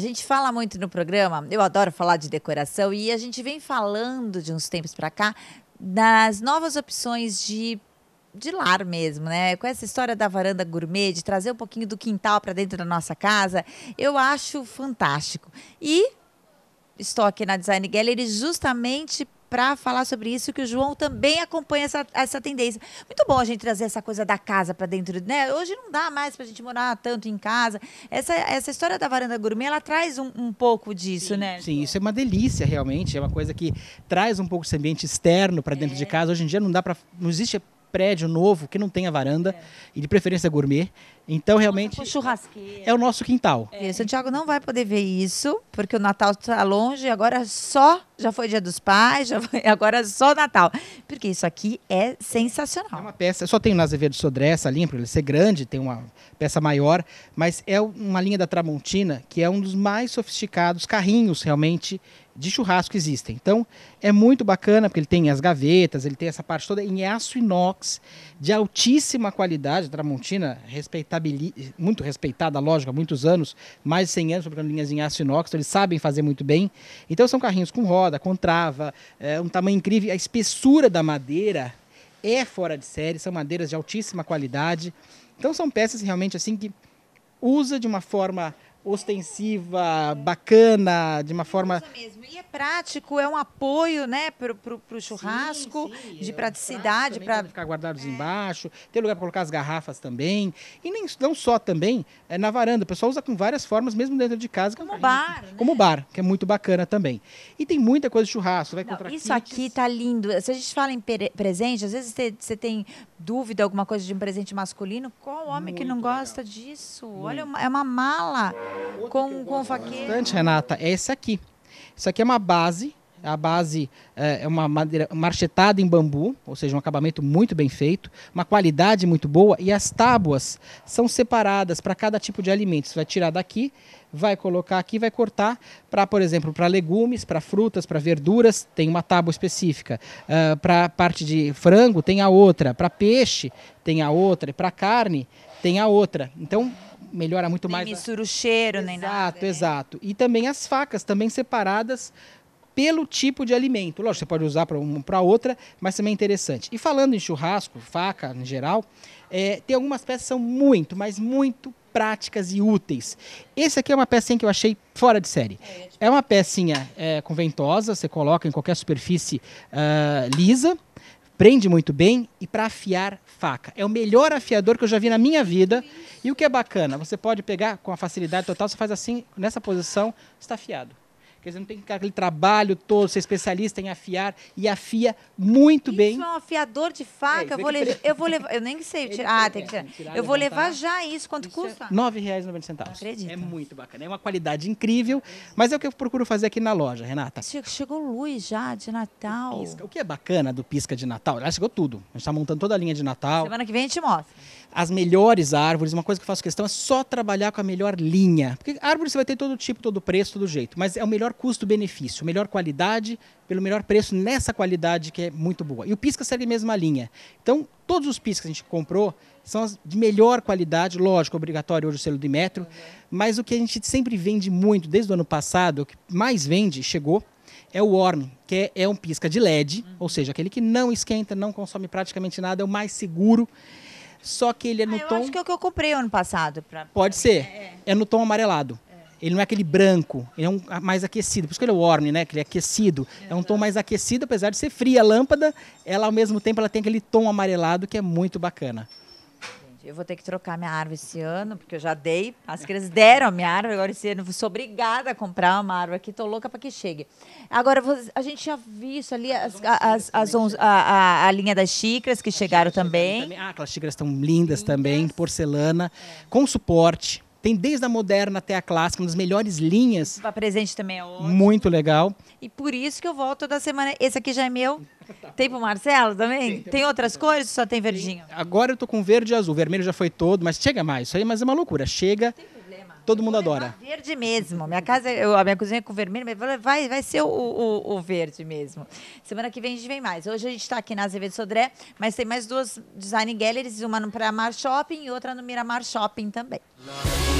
gente fala muito no programa, eu adoro falar de decoração e a gente vem falando de uns tempos para cá das novas opções de de lar mesmo, né? Com essa história da varanda gourmet, de trazer um pouquinho do quintal para dentro da nossa casa, eu acho fantástico. E estou aqui na Design Gallery justamente para falar sobre isso, que o João também acompanha essa, essa tendência. Muito bom a gente trazer essa coisa da casa para dentro, né? Hoje não dá mais para a gente morar tanto em casa. Essa, essa história da varanda gourmet, ela traz um, um pouco disso, sim, né? Sim, isso é uma delícia, realmente. É uma coisa que traz um pouco esse ambiente externo para dentro é. de casa. Hoje em dia não dá para... Não existe prédio novo que não tenha varanda é. e de preferência gourmet. Então realmente é o nosso quintal. É. Santiago não vai poder ver isso porque o Natal está longe. Agora é só já foi Dia dos Pais, já foi, agora é só Natal. Porque isso aqui é sensacional. É uma peça, só tem o Nazevedo Sodré, essa linha, para ele ser grande, tem uma peça maior, mas é uma linha da Tramontina que é um dos mais sofisticados carrinhos realmente de churrasco que existem. Então, é muito bacana, porque ele tem as gavetas, ele tem essa parte toda em é aço inox, de altíssima qualidade, Tramontina, respeitabil... muito respeitada, lógico, há muitos anos, mais de 100 anos, fabricando linhas em aço inox, então eles sabem fazer muito bem. Então, são carrinhos com rodas, da com trava, é um tamanho incrível. A espessura da madeira é fora de série, são madeiras de altíssima qualidade. Então são peças realmente assim que usa de uma forma ostensiva, bacana, de uma forma. Isso mesmo. E é prático, é um apoio, né, pro, pro, pro churrasco, sim, sim. É de praticidade. Para ficar guardados é. embaixo, ter lugar para colocar as garrafas também. E nem, não só também é, na varanda, o pessoal usa com várias formas, mesmo dentro de casa. É como é bar. Né? Como bar, que é muito bacana também. E tem muita coisa de churrasco, vai não, encontrar Isso kits. aqui tá lindo. Se a gente fala em presente, às vezes você tem dúvida, alguma coisa de um presente masculino, qual homem muito que não legal. gosta disso? Muito. Olha, é, é uma mala com, com faqueiro. Bastante, Renata, é esse aqui. Isso aqui é uma base a base é, é uma madeira marchetada em bambu, ou seja, um acabamento muito bem feito, uma qualidade muito boa, e as tábuas são separadas para cada tipo de alimento. Você vai tirar daqui, vai colocar aqui, vai cortar para, por exemplo, para legumes, para frutas, para verduras, tem uma tábua específica. Uh, ah, para parte de frango, tem a outra. Para peixe, tem a outra. E para carne, tem a outra. Então, melhora muito nem mais. Nem mistura a... o cheiro, exato, nem nada. Exato, né? exato. Né? E também as facas, também separadas pelo tipo de alimento. Lógico, você pode usar para uma para outra, mas também é interessante. E falando em churrasco, faca em geral, é, tem algumas peças que são muito, mas muito práticas e úteis. Esse aqui é uma pecinha que eu achei fora de série. É, é, é uma pecinha é, conventosa, você coloca em qualquer superfície uh, lisa prende muito bem e para afiar faca. É o melhor afiador que eu já vi na minha vida. E o que é bacana, você pode pegar com a facilidade total, você faz assim, nessa posição, está afiado. Quer dizer, não tem que aquele trabalho todo, ser especialista em afiar. E afia muito Isso bem. Isso é um afiador de faca. É, eu, vou levar, eu vou levar. Eu nem sei tirar. Ah, tem que tirar. eu vou levar já isso. Quanto isso é custa? R$ é 9,90. Acredito. É muito bacana. É uma qualidade incrível. Mas é o que eu procuro fazer aqui na loja, Renata. Chegou luz já de Natal. O, o que é bacana do pisca de Natal? Já chegou tudo. A gente está montando toda a linha de Natal. Semana que vem a gente mostra. As melhores árvores. Uma coisa que eu faço questão é só trabalhar com a melhor linha. Porque árvore você vai ter todo tipo, todo preço, todo jeito. Mas é o melhor melhor custo-benefício, melhor qualidade, pelo melhor preço nessa qualidade que é muito boa. E o pisca segue a mesma linha. Então, todos os piscas que a gente comprou são de melhor qualidade, lógico, obrigatório hoje o selo de metro, uhum. mas o que a gente sempre vende muito desde o ano passado, o que mais vende, chegou, é o Orm, que é, é, um pisca de LED, uhum. ou seja, aquele que não esquenta, não consome praticamente nada, é o mais seguro. Só que ele é no ah, eu tom. Acho que é o que eu comprei ano passado. Pra... Pode ser. É, é. é no tom amarelado. Ele não é aquele branco, ele é um ah, mais aquecido. Por isso que ele é warm, né? Que ele é aquecido. É um tom mais aquecido, apesar de ser fria. A lâmpada, ela ao mesmo tempo, ela tem aquele tom amarelado que é muito bacana. Eu vou ter que trocar minha árvore esse ano, porque eu já dei. As crianças deram a minha árvore, agora esse ano eu sou obrigada a comprar uma árvore aqui, tô louca para que chegue. Agora, a gente já viu isso ali, as, as, as, as a, a, a, linha das xícaras que chegaram também. também. Ah, aquelas xícaras estão lindas, lindas também, porcelana, é. com suporte. Tem desde a moderna até a clássica, uma das melhores linhas. Para tá presente também é ótimo. Muito legal. E por isso que eu volto toda semana. Esse aqui já é meu. Tem pro Marcelo também? Sim, tem, tem outras cores ou só tem verdinho? Sim. Agora eu tô com verde e azul. Vermelho já foi todo, mas chega mais. Isso aí mas é uma loucura. Chega. Tem Todo mundo adora. Verde mesmo. Minha casa, eu, a minha cozinha é com vermelho, mas vai, vai ser o, o, o, verde mesmo. Semana que vem a gente vem mais. Hoje a gente está aqui na Azevedo Sodré, mas tem mais duas design galleries, uma no Pramar Shopping e outra no Miramar Shopping também. Não.